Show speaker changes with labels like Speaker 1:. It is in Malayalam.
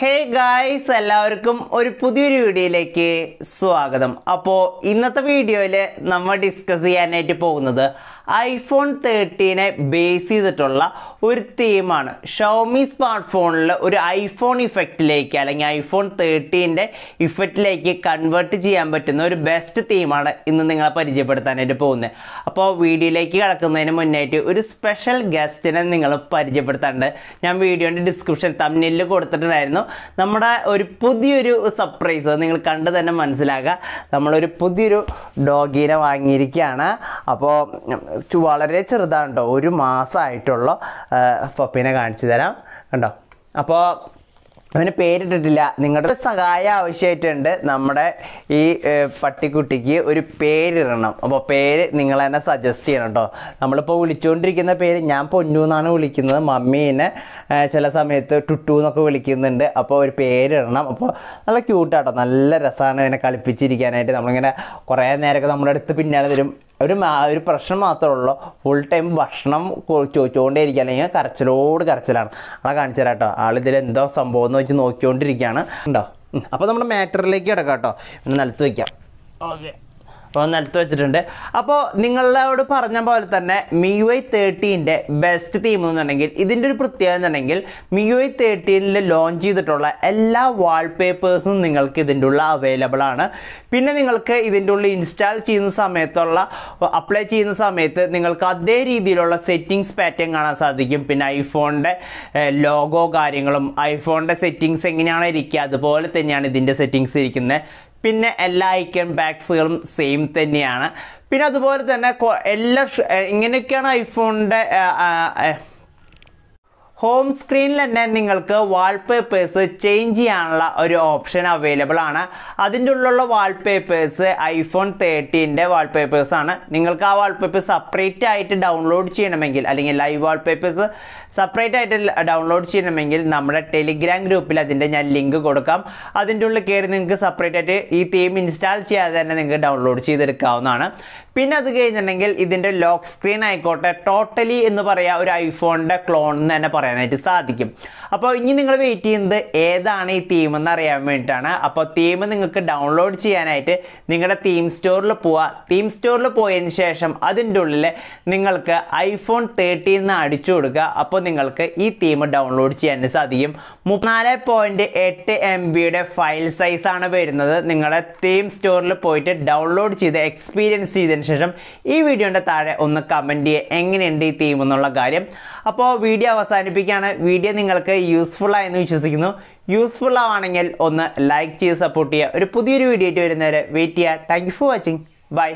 Speaker 1: ഹേ ഗായ്സ് എല്ലാവർക്കും ഒരു പുതിയൊരു വീഡിയോയിലേക്ക് സ്വാഗതം അപ്പോൾ ഇന്നത്തെ വീഡിയോയിൽ നമ്മൾ ഡിസ്കസ് ചെയ്യാനായിട്ട് പോകുന്നത് ഐഫോൺ തേർട്ടീനെ ബേസ് ചെയ്തിട്ടുള്ള ഒരു തീമാണ് ഷോമി സ്മാർട്ട് ഫോണിൽ ഒരു ഐഫോൺ ഇഫക്റ്റിലേക്ക് അല്ലെങ്കിൽ ഐഫോൺ തേർട്ടീൻ്റെ ഇഫക്റ്റിലേക്ക് കൺവേർട്ട് ചെയ്യാൻ പറ്റുന്ന ഒരു ബെസ്റ്റ് തീമാണ് ഇന്ന് നിങ്ങളെ പരിചയപ്പെടുത്താനായിട്ട് പോകുന്നത് അപ്പോൾ വീഡിയോയിലേക്ക് കിടക്കുന്നതിന് മുന്നേറ്റ് ഒരു സ്പെഷ്യൽ ഗസ്റ്റിനെ നിങ്ങൾ പരിചയപ്പെടുത്താണ്ട് ഞാൻ വീഡിയോൻ്റെ ഡിസ്ക്രിപ്ഷൻ തമ്മിലിൽ കൊടുത്തിട്ടുണ്ടായിരുന്നു നമ്മുടെ ഒരു പുതിയൊരു സർപ്രൈസ് നിങ്ങൾ കണ്ടു തന്നെ മനസ്സിലാക്കുക നമ്മളൊരു പുതിയൊരു ഡോഗീനെ വാങ്ങിയിരിക്കുകയാണ് അപ്പോൾ വളരെ ചെറുതാണ് കേട്ടോ ഒരു മാസമായിട്ടുള്ള പപ്പിനെ കാണിച്ചു തരാം കണ്ടോ അപ്പോൾ അവന് പേരിട്ടിട്ടില്ല നിങ്ങളുടെ സഹായം ആവശ്യമായിട്ടുണ്ട് നമ്മുടെ ഈ പട്ടിക്കുട്ടിക്ക് ഒരു പേരിടണം അപ്പോൾ പേര് നിങ്ങൾ തന്നെ സജസ്റ്റ് ചെയ്യണം കേട്ടോ നമ്മളിപ്പോൾ വിളിച്ചുകൊണ്ടിരിക്കുന്ന പേര് ഞാൻ പൊന്നു എന്നാണ് വിളിക്കുന്നത് മമ്മീനെ ചില സമയത്ത് ടുട്ടു എന്നൊക്കെ വിളിക്കുന്നുണ്ട് അപ്പോൾ ഒരു പേരിടണം അപ്പോൾ നല്ല ക്യൂട്ടാട്ടോ നല്ല രസമാണ് ഇവനെ കളിപ്പിച്ചിരിക്കാനായിട്ട് നമ്മളിങ്ങനെ കുറേ നേരമൊക്കെ നമ്മുടെ അടുത്ത് പിന്നാലെ തരും ഒരു ഒരു പ്രശ്നം മാത്രമേ ഉള്ളൂ ഫുൾ ടൈം ഭക്ഷണം ഇരിക്കുക അല്ലെങ്കിൽ കരച്ചിലോട് കരച്ചിലാണ് ആളെ കാണിച്ചു തരാം കേട്ടോ ആളിതിൽ എന്തോ സംഭവം എന്ന് വെച്ച് നോക്കിക്കൊണ്ടിരിക്കുകയാണ് ഉണ്ടോ അപ്പോൾ നമ്മുടെ മാറ്ററിലേക്ക് കിടക്കാം കേട്ടോ നിലത്ത് വയ്ക്കാം ഓക്കെ അപ്പോൾ നിലത്ത് വെച്ചിട്ടുണ്ട് അപ്പോൾ നിങ്ങളോട് പറഞ്ഞ പോലെ തന്നെ മി യു ഐ തേർട്ടീൻ്റെ ബെസ്റ്റ് തീം എന്നുണ്ടെങ്കിൽ ഇതിൻ്റെ ഒരു പ്രത്യേകത എന്നുണ്ടെങ്കിൽ മി യു ഐ തേർട്ടീനിൽ ലോഞ്ച് ചെയ്തിട്ടുള്ള എല്ലാ വാൾപേപ്പേഴ്സും നിങ്ങൾക്ക് ഇതിൻ്റെ ഉള്ള അവൈലബിൾ ആണ് പിന്നെ നിങ്ങൾക്ക് ഇതിൻ്റെ ഉള്ളിൽ ഇൻസ്റ്റാൾ ചെയ്യുന്ന സമയത്തുള്ള അപ്ലൈ ചെയ്യുന്ന സമയത്ത് നിങ്ങൾക്ക് അതേ രീതിയിലുള്ള സെറ്റിങ്സ് പാറ്റേൺ കാണാൻ സാധിക്കും പിന്നെ ഐഫോണിൻ്റെ ലോഗോ കാര്യങ്ങളും ഐഫോണിൻ്റെ സെറ്റിങ്സ് എങ്ങനെയാണ് ഇരിക്കുക അതുപോലെ തന്നെയാണ് ഇതിൻ്റെ സെറ്റിങ്സ് ഇരിക്കുന്നത് പിന്നെ എല്ലാ ഐക്കൺ ബാഗ്സുകളും സെയിം തന്നെയാണ് പിന്നെ അതുപോലെ തന്നെ എല്ലാ ഇങ്ങനെയൊക്കെയാണ് ഐഫോണിൻ്റെ ഹോം സ്ക്രീനിൽ തന്നെ നിങ്ങൾക്ക് വാൾപേപ്പേഴ്സ് ചേഞ്ച് ചെയ്യാനുള്ള ഒരു ഓപ്ഷൻ അവൈലബിൾ ആണ് അതിൻ്റെ ഉള്ളിലുള്ള വാൾപേപ്പേഴ്സ് ഐഫോൺ തേർട്ടീൻ്റെ വാൾപേപ്പേഴ്സ് ആണ് നിങ്ങൾക്ക് ആ വാൾപേപ്പർ സെപ്പറേറ്റ് ആയിട്ട് ഡൗൺലോഡ് ചെയ്യണമെങ്കിൽ അല്ലെങ്കിൽ ലൈവ് വാൾപേപ്പേഴ്സ് സെപ്പറേറ്റ് ആയിട്ട് ഡൗൺലോഡ് ചെയ്യണമെങ്കിൽ നമ്മുടെ ടെലിഗ്രാം ഗ്രൂപ്പിൽ അതിൻ്റെ ഞാൻ ലിങ്ക് കൊടുക്കാം അതിൻ്റെ ഉള്ളിൽ കയറി നിങ്ങൾക്ക് സെപ്പറേറ്റ് ആയിട്ട് ഈ തീം ഇൻസ്റ്റാൾ ചെയ്യാതെ തന്നെ നിങ്ങൾക്ക് ഡൗൺലോഡ് ചെയ്തെടുക്കാവുന്നതാണ് പിന്നെ അത് കഴിഞ്ഞിട്ടുണ്ടെങ്കിൽ ഇതിൻ്റെ ലോക്ക് സ്ക്രീൻ ആയിക്കോട്ടെ ടോട്ടലി എന്ന് പറയുക ഒരു ഐഫോണിൻ്റെ ക്ലോൺ എന്ന് തന്നെ പറയാം പറയാനായിട്ട് സാധിക്കും അപ്പോൾ ഇനി നിങ്ങൾ വെയിറ്റ് ചെയ്യുന്നത് ഏതാണ് ഈ തീം എന്ന് അറിയാൻ വേണ്ടിയിട്ടാണ് അപ്പോൾ തീം നിങ്ങൾക്ക് ഡൗൺലോഡ് ചെയ്യാനായിട്ട് നിങ്ങളുടെ തീം സ്റ്റോറിൽ പോവുക തീം സ്റ്റോറിൽ പോയതിന് ശേഷം അതിൻ്റെ ഉള്ളിൽ നിങ്ങൾക്ക് ഐഫോൺ തേർട്ടീൻ എന്ന് അടിച്ചു കൊടുക്കുക അപ്പോൾ നിങ്ങൾക്ക് ഈ തീം ഡൗൺലോഡ് ചെയ്യാൻ സാധിക്കും മുപ്പത്തിനാല് പോയിൻറ്റ് എട്ട് എം ബിയുടെ ഫയൽ സൈസാണ് വരുന്നത് നിങ്ങളുടെ തീം സ്റ്റോറിൽ പോയിട്ട് ഡൗൺലോഡ് ചെയ്ത് എക്സ്പീരിയൻസ് ചെയ്തതിന് ശേഷം ഈ വീഡിയോൻ്റെ താഴെ ഒന്ന് കമൻറ്റ് ചെയ്യുക എങ്ങനെയുണ്ട് ഈ തീം എന്നുള്ള കാര്യം അപ്പോൾ വീഡിയോ അവസാനിപ്പിക്കും സൂചിപ്പിക്കുകയാണ് വീഡിയോ നിങ്ങൾക്ക് യൂസ്ഫുൾ ആയെന്ന് വിശ്വസിക്കുന്നു യൂസ്ഫുൾ ആവാണെങ്കിൽ ഒന്ന് ലൈക്ക് ചെയ്ത് സപ്പോർട്ട് ചെയ്യുക ഒരു പുതിയൊരു വീഡിയോ ആയിട്ട് വരുന്നവരെ വെയിറ്റ് ചെയ്യുക thank you for watching by